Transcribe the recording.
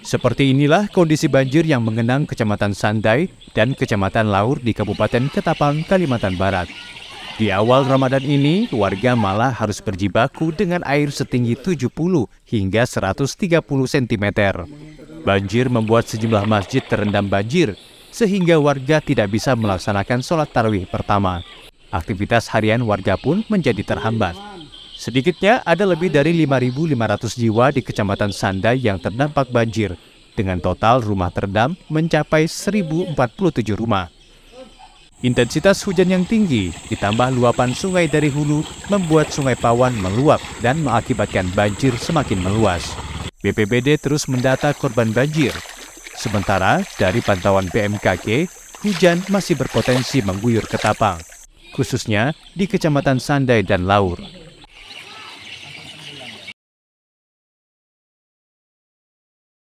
Seperti inilah kondisi banjir yang mengenang Kecamatan Sandai dan Kecamatan Laur di Kabupaten Ketapang, Kalimantan Barat. Di awal Ramadan ini, warga malah harus berjibaku dengan air setinggi 70 hingga 130 cm. Banjir membuat sejumlah masjid terendam banjir, sehingga warga tidak bisa melaksanakan sholat tarawih pertama. Aktivitas harian warga pun menjadi terhambat. Sedikitnya ada lebih dari 5.500 jiwa di Kecamatan Sandai yang terdampak banjir, dengan total rumah terendam mencapai 1.047 rumah. Intensitas hujan yang tinggi ditambah luapan sungai dari hulu membuat sungai Pawan meluap dan mengakibatkan banjir semakin meluas. BPBD terus mendata korban banjir. Sementara dari pantauan BMKG, hujan masih berpotensi mengguyur Ketapang, khususnya di Kecamatan Sandai dan Laur.